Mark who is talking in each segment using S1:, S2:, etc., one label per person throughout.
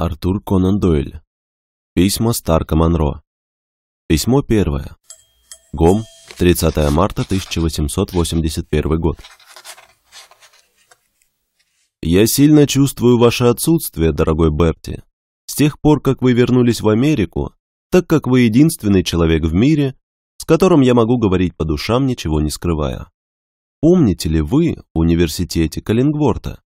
S1: Артур Конан Дойль. Письма Старка Монро. Письмо первое. Гом, 30 марта 1881 год. Я сильно чувствую ваше отсутствие, дорогой Берти. С тех пор, как вы вернулись в Америку, так как вы единственный человек в мире, с которым я могу говорить по душам, ничего не скрывая. Помните ли вы в университете Каллингворта?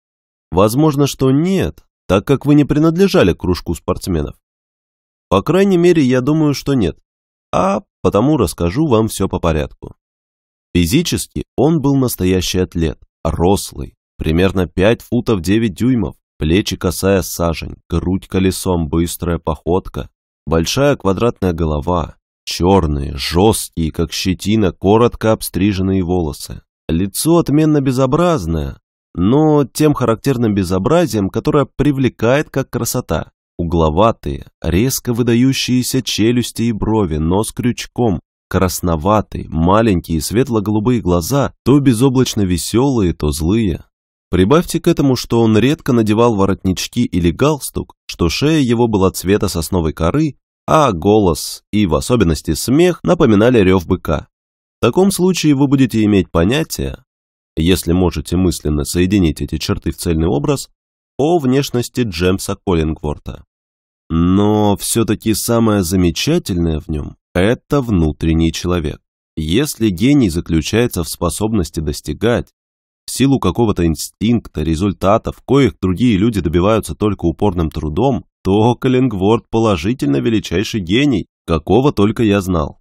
S1: Возможно, что нет, так как вы не принадлежали к кружку спортсменов? По крайней мере, я думаю, что нет. А потому расскажу вам все по порядку. Физически он был настоящий атлет, рослый, примерно 5 футов 9 дюймов, плечи касая сажень, грудь колесом, быстрая походка, большая квадратная голова, черные, жесткие, как щетина, коротко обстриженные волосы. Лицо отменно безобразное, но тем характерным безобразием, которое привлекает как красота. Угловатые, резко выдающиеся челюсти и брови, нос крючком, красноватые, маленькие светло-голубые глаза, то безоблачно веселые, то злые. Прибавьте к этому, что он редко надевал воротнички или галстук, что шея его была цвета сосновой коры, а голос и в особенности смех напоминали рев быка. В таком случае вы будете иметь понятие, если можете мысленно соединить эти черты в цельный образ, о внешности Джемса Коллингворта. Но все-таки самое замечательное в нем – это внутренний человек. Если гений заключается в способности достигать, в силу какого-то инстинкта, результатов, коих другие люди добиваются только упорным трудом, то Коллингворд положительно величайший гений, какого только я знал.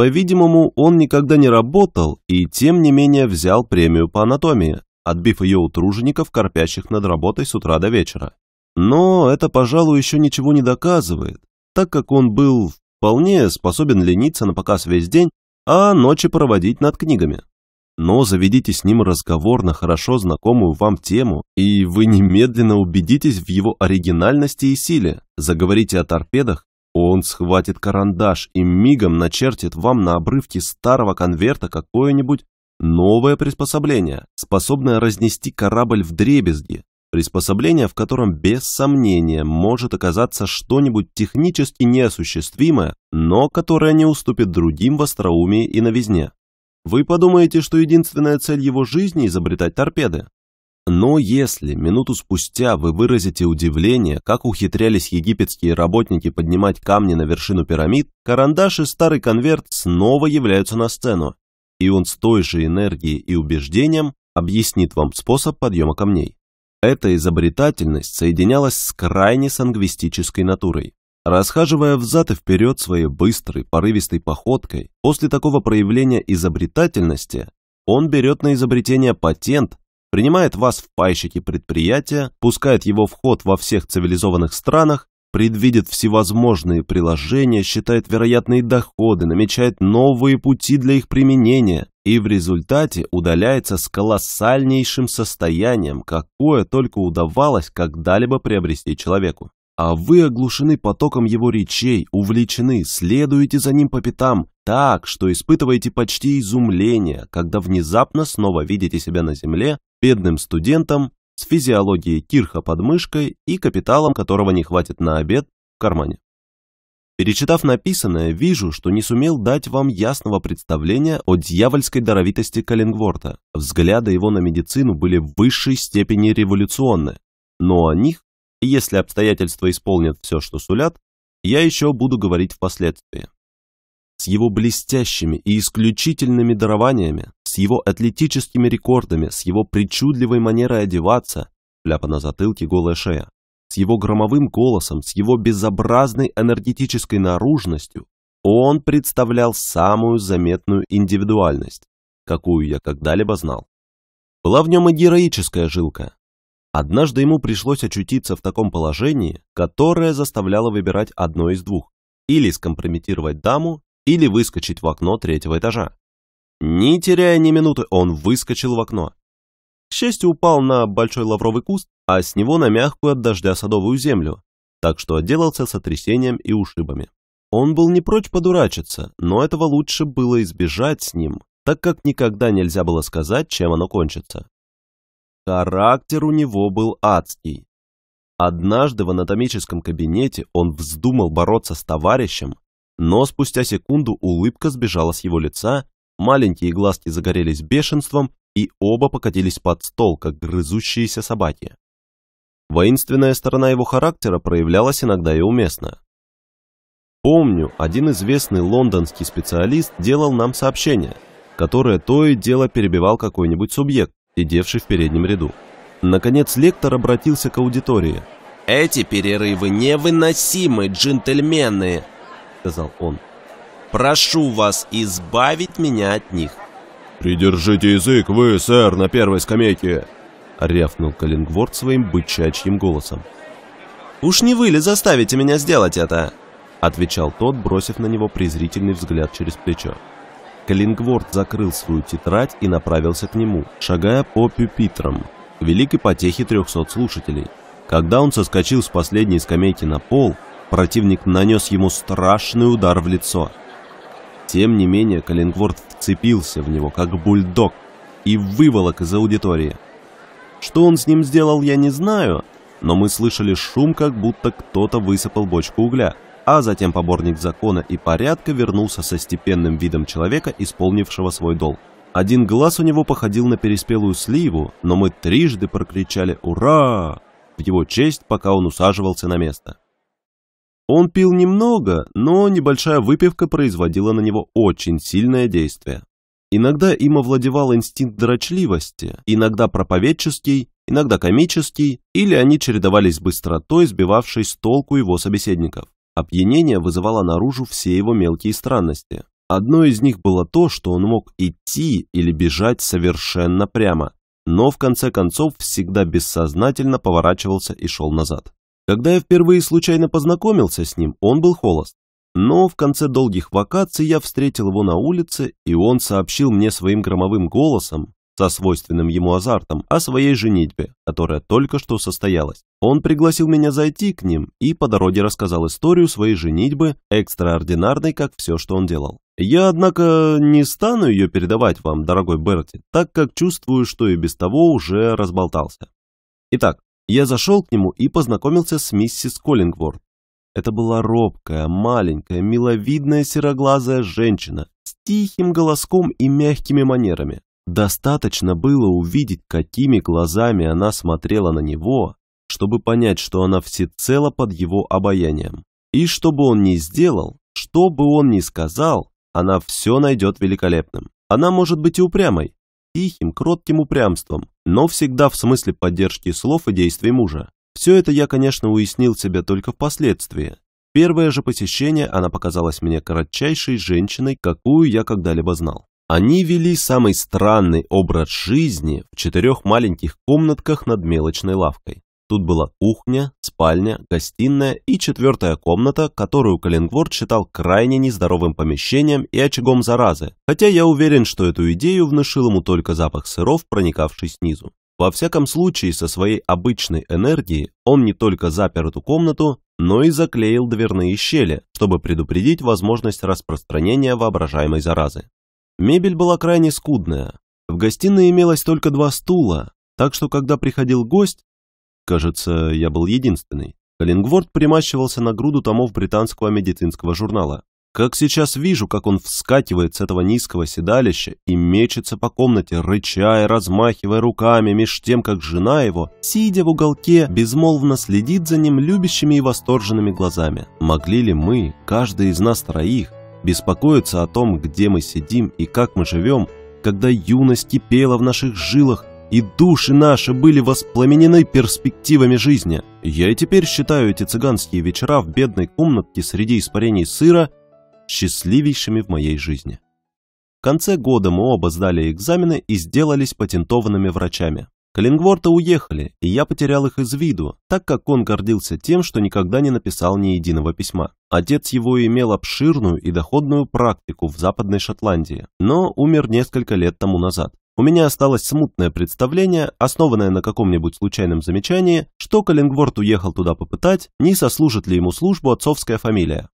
S1: По-видимому, он никогда не работал и, тем не менее, взял премию по анатомии, отбив ее у тружеников, корпящих над работой с утра до вечера. Но это, пожалуй, еще ничего не доказывает, так как он был вполне способен лениться на показ весь день, а ночи проводить над книгами. Но заведите с ним разговор на хорошо знакомую вам тему, и вы немедленно убедитесь в его оригинальности и силе, заговорите о торпедах он схватит карандаш и мигом начертит вам на обрывке старого конверта какое-нибудь новое приспособление, способное разнести корабль в дребезги, приспособление, в котором без сомнения может оказаться что-нибудь технически неосуществимое, но которое не уступит другим в остроумии и новизне. Вы подумаете, что единственная цель его жизни – изобретать торпеды. Но если минуту спустя вы выразите удивление, как ухитрялись египетские работники поднимать камни на вершину пирамид, карандаш и старый конверт снова являются на сцену, и он с той же энергией и убеждением объяснит вам способ подъема камней. Эта изобретательность соединялась с крайне сангвистической натурой. Расхаживая взад и вперед своей быстрой, порывистой походкой, после такого проявления изобретательности он берет на изобретение патент принимает вас в пайщики предприятия, пускает его в ход во всех цивилизованных странах, предвидит всевозможные приложения, считает вероятные доходы, намечает новые пути для их применения и в результате удаляется с колоссальнейшим состоянием, какое только удавалось когда-либо приобрести человеку. А вы оглушены потоком его речей, увлечены, следуете за ним по пятам, так, что испытываете почти изумление, когда внезапно снова видите себя на земле бедным студентом с физиологией Кирха под мышкой и капиталом, которого не хватит на обед, в кармане. Перечитав написанное, вижу, что не сумел дать вам ясного представления о дьявольской даровитости Каллингворта. Взгляды его на медицину были в высшей степени революционны, но о них, если обстоятельства исполнят все, что сулят, я еще буду говорить впоследствии. С его блестящими и исключительными дарованиями с его атлетическими рекордами, с его причудливой манерой одеваться, шляпа на затылке, голая шея, с его громовым голосом, с его безобразной энергетической наружностью, он представлял самую заметную индивидуальность, какую я когда-либо знал. Была в нем и героическая жилка. Однажды ему пришлось очутиться в таком положении, которое заставляло выбирать одно из двух – или скомпрометировать даму, или выскочить в окно третьего этажа. Не теряя ни минуты, он выскочил в окно. К счастью, упал на большой лавровый куст, а с него на мягкую от дождя садовую землю, так что отделался сотрясением и ушибами. Он был не прочь подурачиться, но этого лучше было избежать с ним, так как никогда нельзя было сказать, чем оно кончится. Характер у него был адский. Однажды в анатомическом кабинете он вздумал бороться с товарищем, но спустя секунду улыбка сбежала с его лица, Маленькие глазки загорелись бешенством, и оба покатились под стол, как грызущиеся собаки. Воинственная сторона его характера проявлялась иногда и уместно. Помню, один известный лондонский специалист делал нам сообщение, которое то и дело перебивал какой-нибудь субъект, сидевший в переднем ряду. Наконец лектор обратился к аудитории. «Эти перерывы невыносимы, джентльмены!» – сказал он. Прошу вас избавить меня от них». «Придержите язык вы, сэр, на первой скамейке!» — рявкнул Каллингворд своим бычачьим голосом. «Уж не вы ли заставите меня сделать это?» — отвечал тот, бросив на него презрительный взгляд через плечо. Каллингворд закрыл свою тетрадь и направился к нему, шагая по пюпитрам, к великой потехе трехсот слушателей. Когда он соскочил с последней скамейки на пол, противник нанес ему страшный удар в лицо — тем не менее, Каллингворд вцепился в него, как бульдог, и выволок из аудитории. Что он с ним сделал, я не знаю, но мы слышали шум, как будто кто-то высыпал бочку угля, а затем поборник закона и порядка вернулся со степенным видом человека, исполнившего свой долг. Один глаз у него походил на переспелую сливу, но мы трижды прокричали «Ура!» в его честь, пока он усаживался на место. Он пил немного, но небольшая выпивка производила на него очень сильное действие. Иногда им овладевал инстинкт дрочливости, иногда проповедческий, иногда комический, или они чередовались с быстротой, сбивавшей с толку его собеседников. Опьянение вызывало наружу все его мелкие странности. Одно из них было то, что он мог идти или бежать совершенно прямо, но в конце концов всегда бессознательно поворачивался и шел назад. Когда я впервые случайно познакомился с ним, он был холост. Но в конце долгих вакаций я встретил его на улице, и он сообщил мне своим громовым голосом, со свойственным ему азартом, о своей женитьбе, которая только что состоялась. Он пригласил меня зайти к ним и по дороге рассказал историю своей женитьбы, экстраординарной, как все, что он делал. Я, однако, не стану ее передавать вам, дорогой Берти, так как чувствую, что и без того уже разболтался. Итак, я зашел к нему и познакомился с миссис Коллингворд. Это была робкая, маленькая, миловидная сероглазая женщина с тихим голоском и мягкими манерами. Достаточно было увидеть, какими глазами она смотрела на него, чтобы понять, что она всецело под его обаянием. И что бы он ни сделал, что бы он ни сказал, она все найдет великолепным. Она может быть и упрямой, тихим, кротким упрямством, но всегда в смысле поддержки слов и действий мужа. Все это я, конечно, уяснил себе только впоследствии. Первое же посещение она показалась мне кратчайшей женщиной, какую я когда-либо знал. Они вели самый странный образ жизни в четырех маленьких комнатках над мелочной лавкой. Тут была кухня, спальня, гостиная и четвертая комната, которую Каллингворд считал крайне нездоровым помещением и очагом заразы, хотя я уверен, что эту идею внушил ему только запах сыров, проникавший снизу. Во всяком случае, со своей обычной энергией он не только запер эту комнату, но и заклеил дверные щели, чтобы предупредить возможность распространения воображаемой заразы. Мебель была крайне скудная. В гостиной имелось только два стула, так что когда приходил гость, Кажется, я был единственный. Коллингворд примащивался на груду томов британского медицинского журнала. Как сейчас вижу, как он вскакивает с этого низкого седалища и мечется по комнате, рыча и размахивая руками, меж тем, как жена его, сидя в уголке, безмолвно следит за ним любящими и восторженными глазами. Могли ли мы, каждый из нас троих, беспокоиться о том, где мы сидим и как мы живем, когда юность кипела в наших жилах, и души наши были воспламенены перспективами жизни. Я и теперь считаю эти цыганские вечера в бедной комнатке среди испарений сыра счастливейшими в моей жизни. В конце года мы оба сдали экзамены и сделались патентованными врачами. Каллингворта уехали, и я потерял их из виду, так как он гордился тем, что никогда не написал ни единого письма. Отец его имел обширную и доходную практику в Западной Шотландии, но умер несколько лет тому назад у меня осталось смутное представление, основанное на каком-нибудь случайном замечании, что Каллингворд уехал туда попытать, не сослужит ли ему службу отцовская фамилия.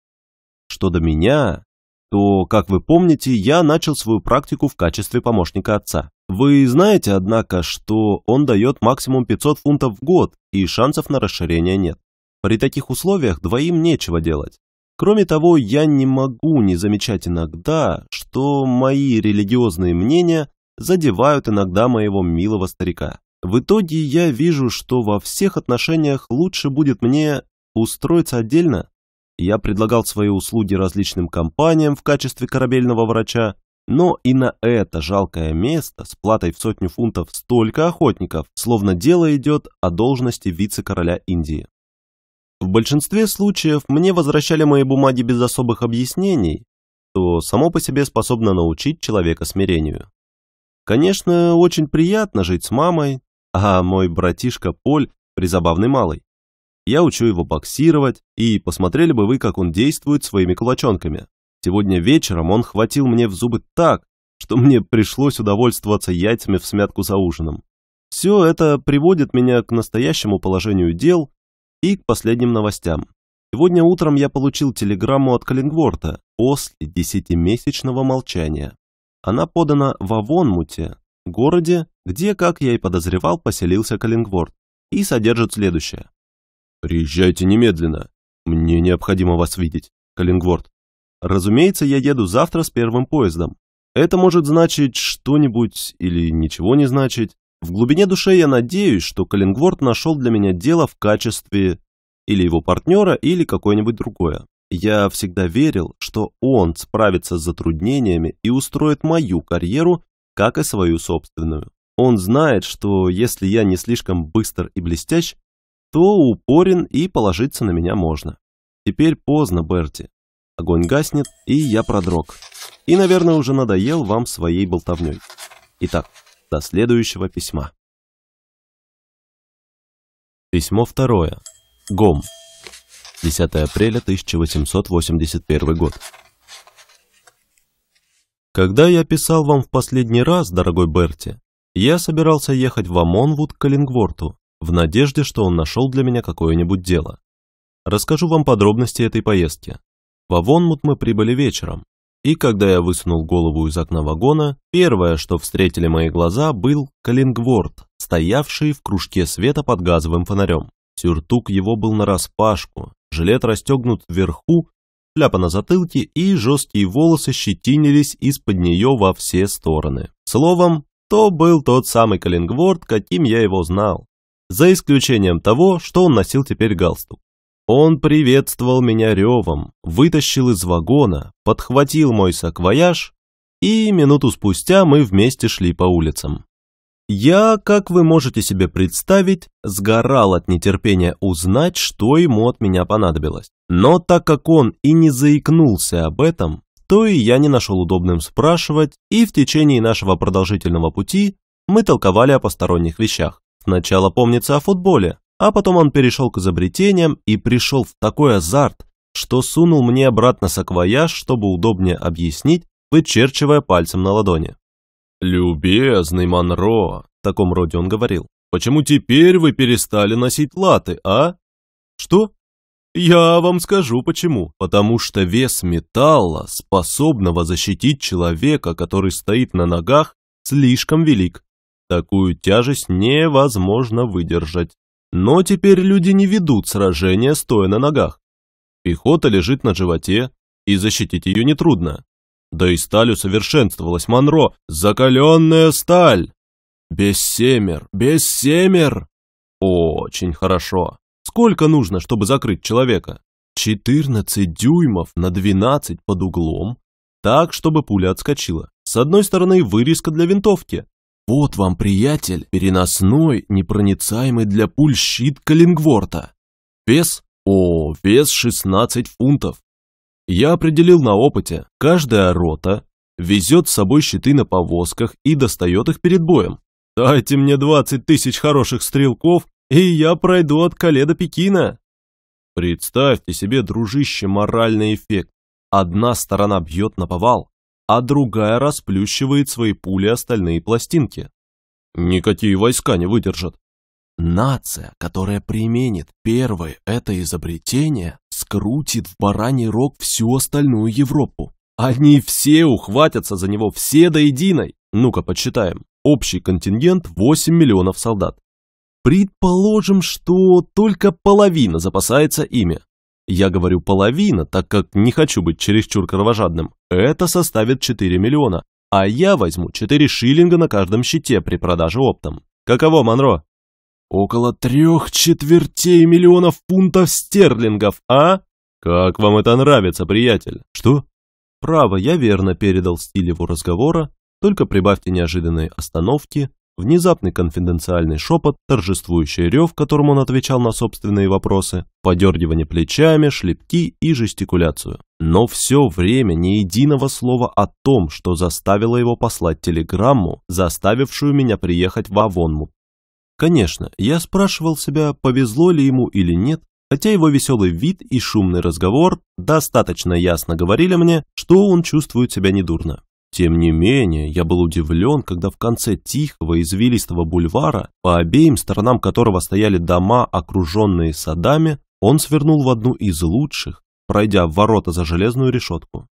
S1: Что до меня, то, как вы помните, я начал свою практику в качестве помощника отца. Вы знаете, однако, что он дает максимум 500 фунтов в год, и шансов на расширение нет. При таких условиях двоим нечего делать. Кроме того, я не могу не замечать иногда, что мои религиозные мнения задевают иногда моего милого старика. В итоге я вижу, что во всех отношениях лучше будет мне устроиться отдельно. Я предлагал свои услуги различным компаниям в качестве корабельного врача, но и на это жалкое место с платой в сотню фунтов столько охотников, словно дело идет о должности вице-короля Индии. В большинстве случаев мне возвращали мои бумаги без особых объяснений, что само по себе способно научить человека смирению. Конечно, очень приятно жить с мамой, а мой братишка Поль призабавный малый. Я учу его боксировать, и посмотрели бы вы, как он действует своими кулачонками. Сегодня вечером он хватил мне в зубы так, что мне пришлось удовольствоваться яйцами в смятку за ужином. Все это приводит меня к настоящему положению дел и к последним новостям. Сегодня утром я получил телеграмму от Каллингворта после десятимесячного молчания. Она подана в Авонмуте, городе, где, как я и подозревал, поселился Каллингворд, и содержит следующее. «Приезжайте немедленно. Мне необходимо вас видеть, Каллингворд. Разумеется, я еду завтра с первым поездом. Это может значить что-нибудь или ничего не значить. В глубине души я надеюсь, что Каллингворд нашел для меня дело в качестве или его партнера, или какое-нибудь другое. Я всегда верил, что он справится с затруднениями и устроит мою карьеру, как и свою собственную. Он знает, что если я не слишком быстр и блестящ, то упорен и положиться на меня можно. Теперь поздно, Берти. Огонь гаснет, и я продрог. И, наверное, уже надоел вам своей болтовней. Итак, до следующего письма. Письмо второе. Гом. 10 апреля 1881 год. Когда я писал вам в последний раз, дорогой Берти, я собирался ехать в Амонвуд к Каллингворту, в надежде, что он нашел для меня какое-нибудь дело. Расскажу вам подробности этой поездки. В Авонмут мы прибыли вечером, и когда я высунул голову из окна вагона, первое, что встретили мои глаза, был Каллингворд, стоявший в кружке света под газовым фонарем. Сюртук его был нараспашку, жилет расстегнут вверху, шляпа на затылке и жесткие волосы щетинились из-под нее во все стороны. Словом, то был тот самый Каллингворд, каким я его знал. За исключением того, что он носил теперь галстук. Он приветствовал меня ревом, вытащил из вагона, подхватил мой саквояж, и минуту спустя мы вместе шли по улицам. Я, как вы можете себе представить, сгорал от нетерпения узнать, что ему от меня понадобилось. Но так как он и не заикнулся об этом, то и я не нашел удобным спрашивать, и в течение нашего продолжительного пути мы толковали о посторонних вещах. Сначала помнится о футболе, а потом он перешел к изобретениям и пришел в такой азарт, что сунул мне обратно саквояж, чтобы удобнее объяснить, вычерчивая пальцем на ладони. «Любезный Монро», в таком роде он говорил, «почему теперь вы перестали носить латы, а?» «Что?» «Я вам скажу почему. Потому что вес металла, способного защитить человека, который стоит на ногах, слишком велик. Такую тяжесть невозможно выдержать. Но теперь люди не ведут сражения, стоя на ногах. Пехота лежит на животе, и защитить ее нетрудно. Да и сталь усовершенствовалась Монро, закаленная сталь. Без семер, без семер. Очень хорошо. Сколько нужно, чтобы закрыть человека? 14 дюймов на 12 под углом, так, чтобы пуля отскочила. С одной стороны, вырезка для винтовки. Вот вам, приятель, переносной, непроницаемый для пуль щит Каллингворта. Вес? О, вес 16 фунтов. Я определил на опыте, каждая рота везет с собой щиты на повозках и достает их перед боем. Дайте мне 20 тысяч хороших стрелков, и я пройду от Кале до Пекина. Представьте себе, дружище, моральный эффект. Одна сторона бьет на повал, а другая расплющивает свои пули остальные пластинки. Никакие войска не выдержат. Нация, которая применит первое это изобретение, крутит в бараний рог всю остальную Европу. Они все ухватятся за него, все до единой. Ну-ка, подсчитаем. Общий контингент 8 миллионов солдат. Предположим, что только половина запасается ими. Я говорю половина, так как не хочу быть чересчур кровожадным. Это составит 4 миллиона. А я возьму 4 шиллинга на каждом счете при продаже оптом. Каково, Монро? Около трех четвертей миллионов фунтов стерлингов, а? Как вам это нравится, приятель? Что? Право, я верно передал стиль его разговора, только прибавьте неожиданные остановки, внезапный конфиденциальный шепот, торжествующий рев, которым он отвечал на собственные вопросы, подергивание плечами, шлепки и жестикуляцию. Но все время ни единого слова о том, что заставило его послать телеграмму, заставившую меня приехать в Авонмут. Конечно, я спрашивал себя, повезло ли ему или нет, хотя его веселый вид и шумный разговор достаточно ясно говорили мне, что он чувствует себя недурно. Тем не менее, я был удивлен, когда в конце тихого извилистого бульвара, по обеим сторонам которого стояли дома, окруженные садами, он свернул в одну из лучших, пройдя в ворота за железную решетку.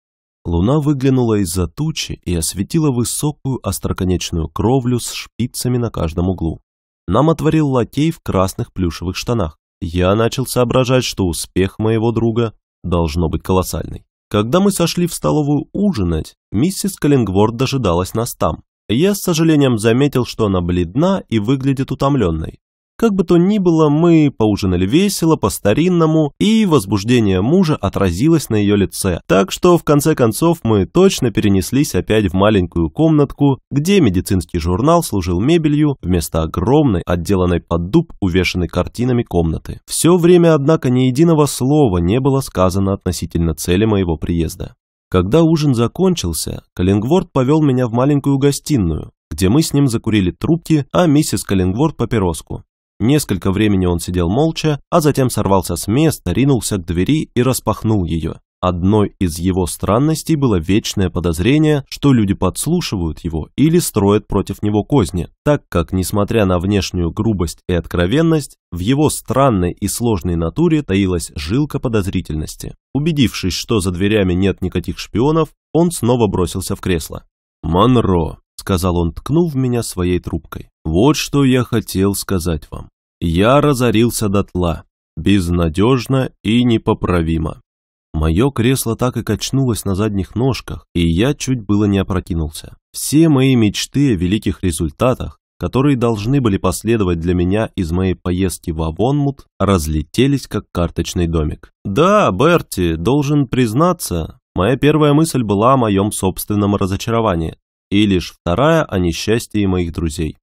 S1: Луна выглянула из-за тучи и осветила высокую остроконечную кровлю с шпицами на каждом углу нам отворил лакей в красных плюшевых штанах. Я начал соображать, что успех моего друга должно быть колоссальный. Когда мы сошли в столовую ужинать, миссис Каллингворд дожидалась нас там. Я с сожалением заметил, что она бледна и выглядит утомленной. Как бы то ни было, мы поужинали весело, по-старинному, и возбуждение мужа отразилось на ее лице. Так что, в конце концов, мы точно перенеслись опять в маленькую комнатку, где медицинский журнал служил мебелью вместо огромной, отделанной под дуб, увешанной картинами комнаты. Все время, однако, ни единого слова не было сказано относительно цели моего приезда. Когда ужин закончился, Каллингворд повел меня в маленькую гостиную, где мы с ним закурили трубки, а миссис Каллингворд папироску. Несколько времени он сидел молча, а затем сорвался с места, ринулся к двери и распахнул ее. Одной из его странностей было вечное подозрение, что люди подслушивают его или строят против него козни, так как, несмотря на внешнюю грубость и откровенность, в его странной и сложной натуре таилась жилка подозрительности. Убедившись, что за дверями нет никаких шпионов, он снова бросился в кресло. «Монро», — сказал он, ткнув меня своей трубкой. Вот что я хотел сказать вам. Я разорился дотла, безнадежно и непоправимо. Мое кресло так и качнулось на задних ножках, и я чуть было не опрокинулся. Все мои мечты о великих результатах, которые должны были последовать для меня из моей поездки в Авонмут, разлетелись как карточный домик. Да, Берти, должен признаться, моя первая мысль была о моем собственном разочаровании, и лишь вторая о несчастье моих друзей.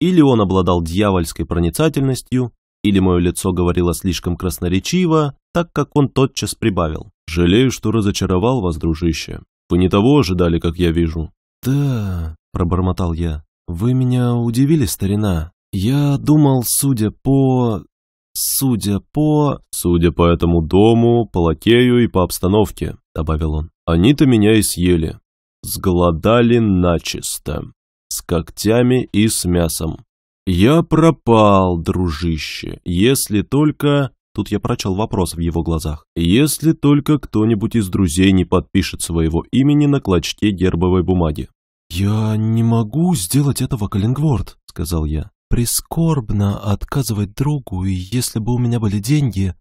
S1: Или он обладал дьявольской проницательностью, или мое лицо говорило слишком красноречиво, так как он тотчас прибавил. «Жалею, что разочаровал вас, дружище. Вы не того ожидали, как я вижу». «Да», — пробормотал я, — «вы меня удивили, старина. Я думал, судя по... судя по...» «Судя по этому дому, по лакею и по обстановке», — добавил он. «Они-то меня и съели. сгладали начисто» с когтями и с мясом. «Я пропал, дружище, если только...» Тут я прочел вопрос в его глазах. «Если только кто-нибудь из друзей не подпишет своего имени на клочке гербовой бумаги». «Я не могу сделать этого, Каллингворд», — сказал я. «Прискорбно отказывать другу, и если бы у меня были деньги...»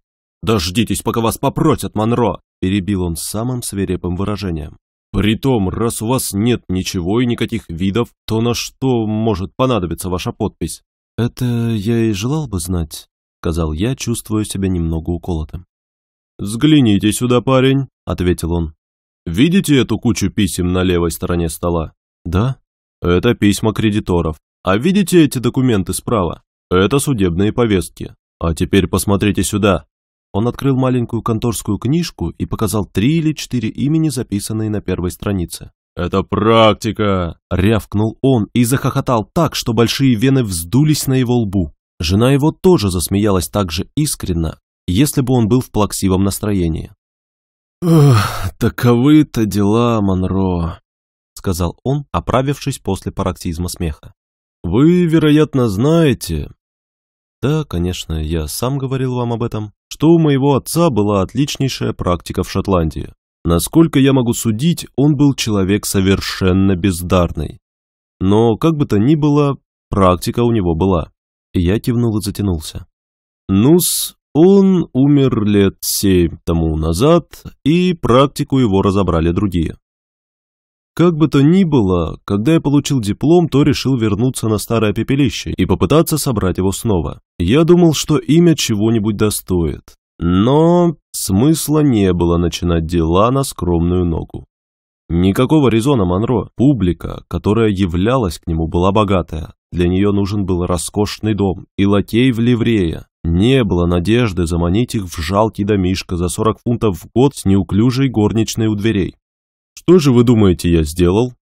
S1: «Дождитесь, пока вас попросят, Монро!» — перебил он самым свирепым выражением. Притом, раз у вас нет ничего и никаких видов, то на что может понадобиться ваша подпись? Это я и желал бы знать, сказал я, чувствуя себя немного уколотым. Взгляните сюда, парень, ответил он. Видите эту кучу писем на левой стороне стола? Да. Это письма кредиторов. А видите эти документы справа? Это судебные повестки. А теперь посмотрите сюда. Он открыл маленькую конторскую книжку и показал три или четыре имени, записанные на первой странице. «Это практика!» — рявкнул он и захохотал так, что большие вены вздулись на его лбу. Жена его тоже засмеялась так же искренно, если бы он был в плаксивом настроении. таковы-то дела, Монро», — сказал он, оправившись после пароксизма смеха. «Вы, вероятно, знаете...» «Да, конечно, я сам говорил вам об этом», что у моего отца была отличнейшая практика в Шотландии. Насколько я могу судить, он был человек совершенно бездарный. Но, как бы то ни было, практика у него была. Я кивнул и затянулся. Нус, он умер лет семь тому назад, и практику его разобрали другие. Как бы то ни было, когда я получил диплом, то решил вернуться на старое пепелище и попытаться собрать его снова. Я думал, что имя чего-нибудь достоит, но смысла не было начинать дела на скромную ногу. Никакого резона Монро. Публика, которая являлась к нему, была богатая. Для нее нужен был роскошный дом и лакей в ливрея. Не было надежды заманить их в жалкий домишко за 40 фунтов в год с неуклюжей горничной у дверей. «Что же вы думаете, я сделал?»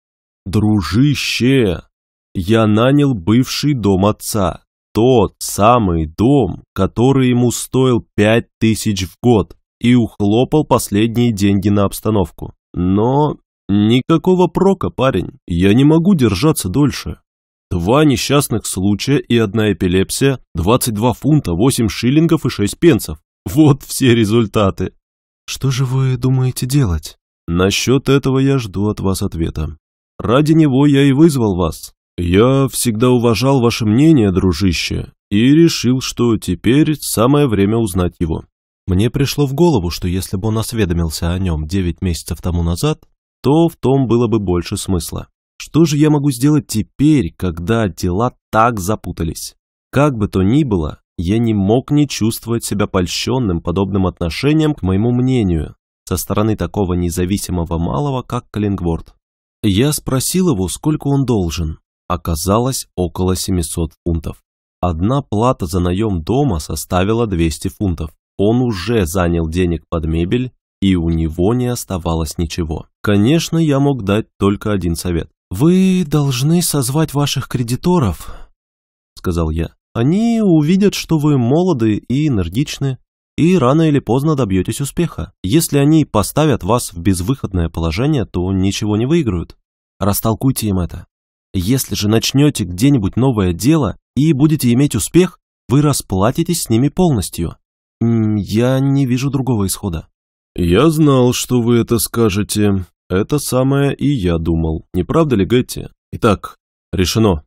S1: «Дружище! Я нанял бывший дом отца, тот самый дом, который ему стоил пять тысяч в год, и ухлопал последние деньги на обстановку. Но никакого прока, парень, я не могу держаться дольше. Два несчастных случая и одна эпилепсия, 22 фунта, 8 шиллингов и 6 пенсов. Вот все результаты. Что же вы думаете делать? Насчет этого я жду от вас ответа. Ради него я и вызвал вас. «Я всегда уважал ваше мнение, дружище, и решил, что теперь самое время узнать его». Мне пришло в голову, что если бы он осведомился о нем девять месяцев тому назад, то в том было бы больше смысла. Что же я могу сделать теперь, когда дела так запутались? Как бы то ни было, я не мог не чувствовать себя польщенным подобным отношением к моему мнению со стороны такого независимого малого, как Калингворд. Я спросил его, сколько он должен, оказалось около 700 фунтов. Одна плата за наем дома составила 200 фунтов. Он уже занял денег под мебель, и у него не оставалось ничего. Конечно, я мог дать только один совет. «Вы должны созвать ваших кредиторов», — сказал я. «Они увидят, что вы молоды и энергичны, и рано или поздно добьетесь успеха. Если они поставят вас в безвыходное положение, то ничего не выиграют. Растолкуйте им это». Если же начнете где-нибудь новое дело и будете иметь успех, вы расплатитесь с ними полностью. Я не вижу другого исхода. Я знал, что вы это скажете. Это самое и я думал. Не правда ли, Гетти? Итак, решено.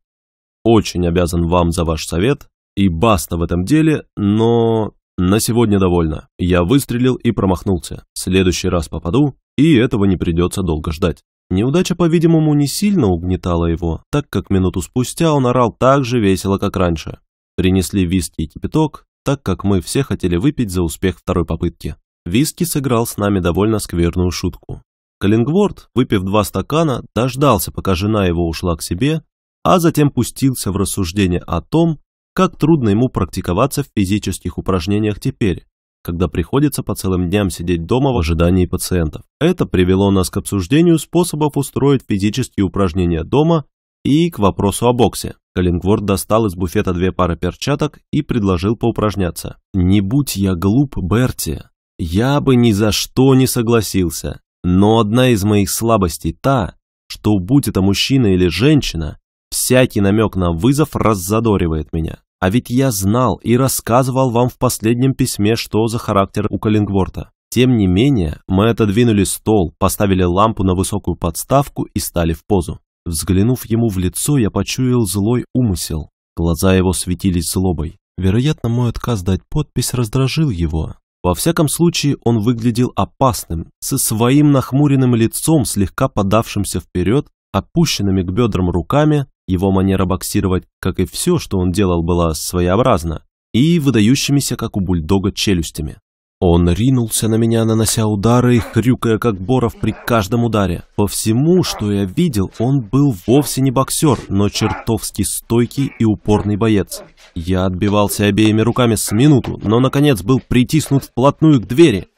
S1: Очень обязан вам за ваш совет и баста в этом деле, но на сегодня довольно. Я выстрелил и промахнулся. В следующий раз попаду, и этого не придется долго ждать. Неудача, по-видимому, не сильно угнетала его, так как минуту спустя он орал так же весело, как раньше. Принесли виски и кипяток, так как мы все хотели выпить за успех второй попытки. Виски сыграл с нами довольно скверную шутку. Каллингворд, выпив два стакана, дождался, пока жена его ушла к себе, а затем пустился в рассуждение о том, как трудно ему практиковаться в физических упражнениях теперь, когда приходится по целым дням сидеть дома в ожидании пациентов. Это привело нас к обсуждению способов устроить физические упражнения дома и к вопросу о боксе. Каллингворд достал из буфета две пары перчаток и предложил поупражняться. «Не будь я глуп, Берти, я бы ни за что не согласился. Но одна из моих слабостей та, что будь это мужчина или женщина, всякий намек на вызов раззадоривает меня. А ведь я знал и рассказывал вам в последнем письме, что за характер у Каллингворта. Тем не менее, мы отодвинули стол, поставили лампу на высокую подставку и стали в позу. Взглянув ему в лицо, я почуял злой умысел. Глаза его светились злобой. Вероятно, мой отказ дать подпись раздражил его. Во всяком случае, он выглядел опасным, со своим нахмуренным лицом, слегка подавшимся вперед, опущенными к бедрам руками, его манера боксировать, как и все, что он делал, была своеобразна и выдающимися, как у бульдога, челюстями. Он ринулся на меня, нанося удары и хрюкая, как Боров, при каждом ударе. По всему, что я видел, он был вовсе не боксер, но чертовски стойкий и упорный боец. Я отбивался обеими руками с минуту, но, наконец, был притиснут вплотную к двери.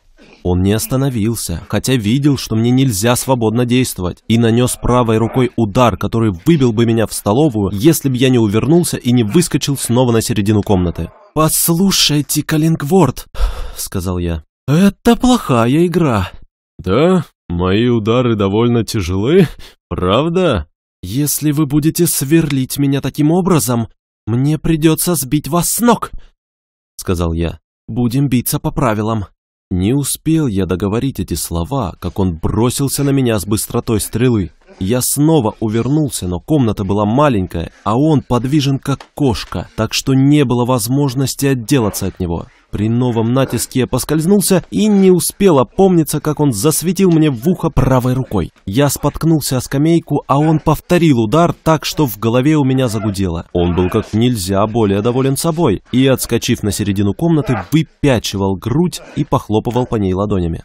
S1: Он не остановился, хотя видел, что мне нельзя свободно действовать, и нанес правой рукой удар, который выбил бы меня в столовую, если бы я не увернулся и не выскочил снова на середину комнаты. «Послушайте, Каллингворд», — сказал я, — «это плохая игра». «Да? Мои удары довольно тяжелы, правда?» «Если вы будете сверлить меня таким образом, мне придется сбить вас с ног», — сказал я. «Будем биться по правилам». Не успел я договорить эти слова, как он бросился на меня с быстротой стрелы. Я снова увернулся, но комната была маленькая, а он подвижен как кошка, так что не было возможности отделаться от него. При новом натиске я поскользнулся и не успел опомниться, как он засветил мне в ухо правой рукой. Я споткнулся о скамейку, а он повторил удар так, что в голове у меня загудело. Он был как нельзя более доволен собой и, отскочив на середину комнаты, выпячивал грудь и похлопывал по ней ладонями.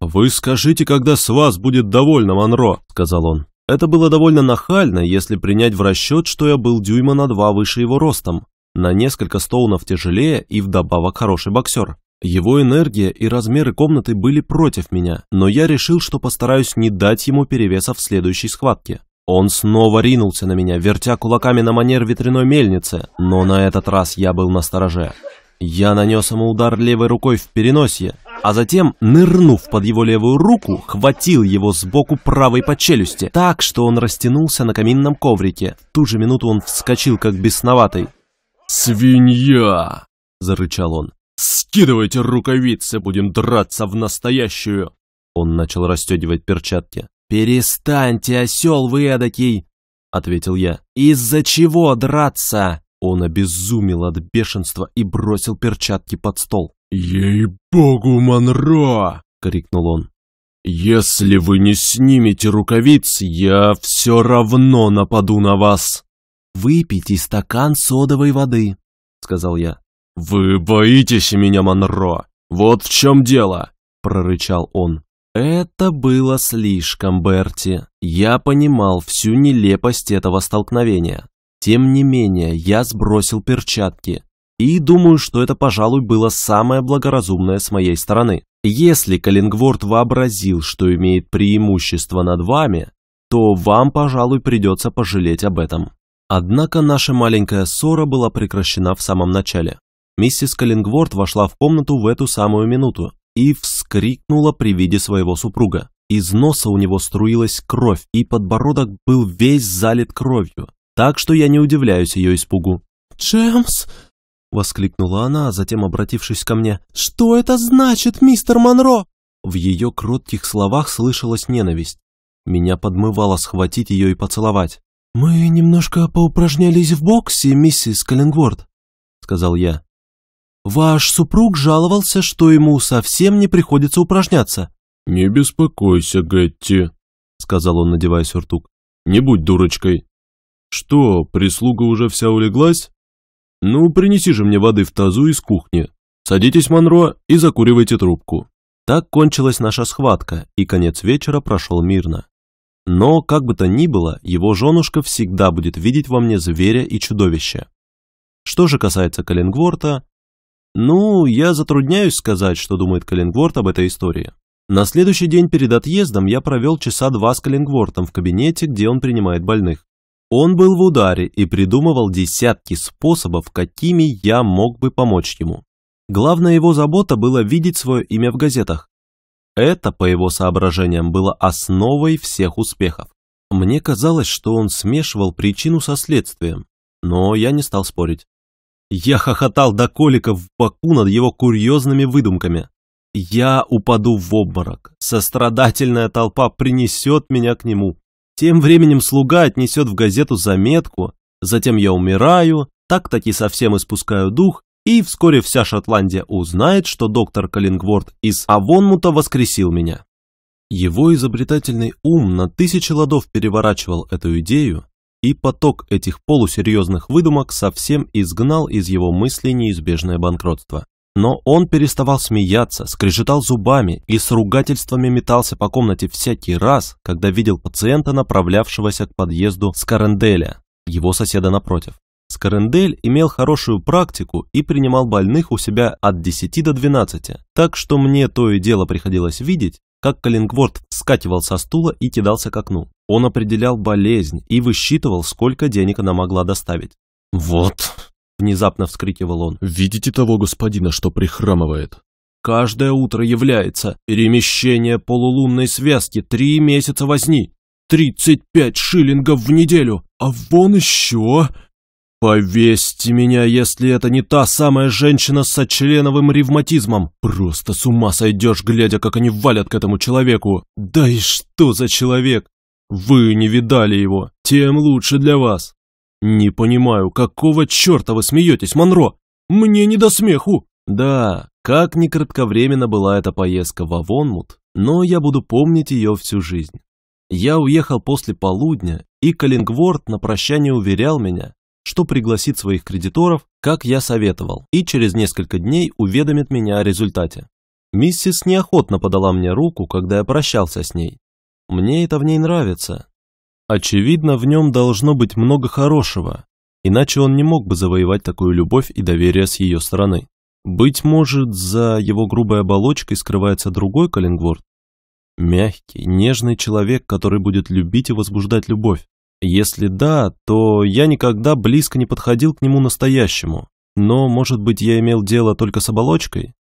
S1: «Вы скажите, когда с вас будет довольно, Монро», — сказал он. Это было довольно нахально, если принять в расчет, что я был дюйма на два выше его ростом, на несколько стоунов тяжелее и вдобавок хороший боксер. Его энергия и размеры комнаты были против меня, но я решил, что постараюсь не дать ему перевеса в следующей схватке. Он снова ринулся на меня, вертя кулаками на манер ветряной мельницы, но на этот раз я был на стороже. Я нанес ему удар левой рукой в переносье, а затем, нырнув под его левую руку, хватил его сбоку правой по челюсти, так что он растянулся на каминном коврике. В ту же минуту он вскочил, как бесноватый. «Свинья!» – зарычал он. «Скидывайте рукавицы, будем драться в настоящую!» Он начал расстегивать перчатки. «Перестаньте, осел вы эдакий!» – ответил я. «Из-за чего драться?» Он обезумел от бешенства и бросил перчатки под стол. «Ей-богу, Монро!» — крикнул он. «Если вы не снимете рукавиц, я все равно нападу на вас!» «Выпейте стакан содовой воды», — сказал я. «Вы боитесь меня, Монро! Вот в чем дело!» — прорычал он. Это было слишком, Берти. Я понимал всю нелепость этого столкновения. Тем не менее, я сбросил перчатки, и думаю, что это, пожалуй, было самое благоразумное с моей стороны. Если Каллингворд вообразил, что имеет преимущество над вами, то вам, пожалуй, придется пожалеть об этом. Однако наша маленькая ссора была прекращена в самом начале. Миссис Каллингворд вошла в комнату в эту самую минуту и вскрикнула при виде своего супруга. Из носа у него струилась кровь, и подбородок был весь залит кровью, так что я не удивляюсь ее испугу. Джеймс! — воскликнула она, а затем обратившись ко мне. «Что это значит, мистер Монро?» В ее кротких словах слышалась ненависть. Меня подмывало схватить ее и поцеловать. «Мы немножко поупражнялись в боксе, миссис Каллингворд», — сказал я. «Ваш супруг жаловался, что ему совсем не приходится упражняться». «Не беспокойся, Гетти», — сказал он, надевая сюртук. «Не будь дурочкой». «Что, прислуга уже вся улеглась?» «Ну, принеси же мне воды в тазу из кухни. Садитесь, Монро, и закуривайте трубку». Так кончилась наша схватка, и конец вечера прошел мирно. Но, как бы то ни было, его женушка всегда будет видеть во мне зверя и чудовище. Что же касается Каллингворта, ну, я затрудняюсь сказать, что думает Каллингворт об этой истории. На следующий день перед отъездом я провел часа два с Каллингвортом в кабинете, где он принимает больных. Он был в ударе и придумывал десятки способов, какими я мог бы помочь ему. Главная его забота была видеть свое имя в газетах. Это, по его соображениям, было основой всех успехов. Мне казалось, что он смешивал причину со следствием, но я не стал спорить. Я хохотал до колика в боку над его курьезными выдумками. Я упаду в обморок. Сострадательная толпа принесет меня к нему. Тем временем слуга отнесет в газету заметку, затем я умираю, так-таки совсем испускаю дух, и вскоре вся Шотландия узнает, что доктор Каллингворд из Авонмута воскресил меня. Его изобретательный ум на тысячи ладов переворачивал эту идею, и поток этих полусерьезных выдумок совсем изгнал из его мыслей неизбежное банкротство. Но он переставал смеяться, скрежетал зубами и с ругательствами метался по комнате всякий раз, когда видел пациента, направлявшегося к подъезду Скаренделя, его соседа напротив. Скорендель имел хорошую практику и принимал больных у себя от 10 до 12, так что мне то и дело приходилось видеть, как Каллингворд вскакивал со стула и кидался к окну. Он определял болезнь и высчитывал, сколько денег она могла доставить. «Вот», Внезапно вскрикивал он. «Видите того господина, что прихрамывает?» «Каждое утро является перемещение полулунной связки, три месяца возни, тридцать пять шиллингов в неделю, а вон еще...» «Повесьте меня, если это не та самая женщина с сочленовым ревматизмом! Просто с ума сойдешь, глядя, как они валят к этому человеку! Да и что за человек! Вы не видали его! Тем лучше для вас! «Не понимаю, какого черта вы смеетесь, Монро? Мне не до смеху!» Да, как не кратковременно была эта поездка в Авонмут, но я буду помнить ее всю жизнь. Я уехал после полудня, и Каллингворд на прощание уверял меня, что пригласит своих кредиторов, как я советовал, и через несколько дней уведомит меня о результате. Миссис неохотно подала мне руку, когда я прощался с ней. Мне это в ней нравится, Очевидно, в нем должно быть много хорошего, иначе он не мог бы завоевать такую любовь и доверие с ее стороны. Быть может, за его грубой оболочкой скрывается другой Каллингворд? Мягкий, нежный человек, который будет любить и возбуждать любовь. Если да, то я никогда близко не подходил к нему настоящему. Но, может быть, я имел дело только с оболочкой?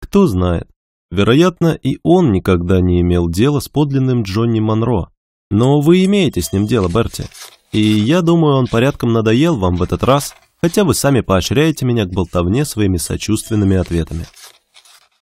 S1: Кто знает. Вероятно, и он никогда не имел дела с подлинным Джонни Монро. Но вы имеете с ним дело, Берти. И я думаю, он порядком надоел вам в этот раз, хотя вы сами поощряете меня к болтовне своими сочувственными ответами.